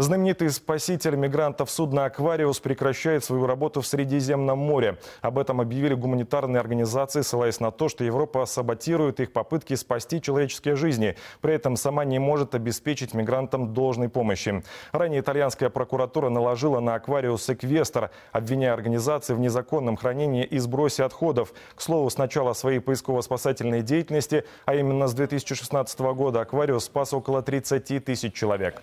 Знаменитый спаситель мигрантов судно «Аквариус» прекращает свою работу в Средиземном море. Об этом объявили гуманитарные организации, ссылаясь на то, что Европа саботирует их попытки спасти человеческие жизни. При этом сама не может обеспечить мигрантам должной помощи. Ранее итальянская прокуратура наложила на «Аквариус» секвестр, обвиняя организации в незаконном хранении и сбросе отходов. К слову, с начала своей поисково-спасательной деятельности, а именно с 2016 года, «Аквариус» спас около 30 тысяч человек.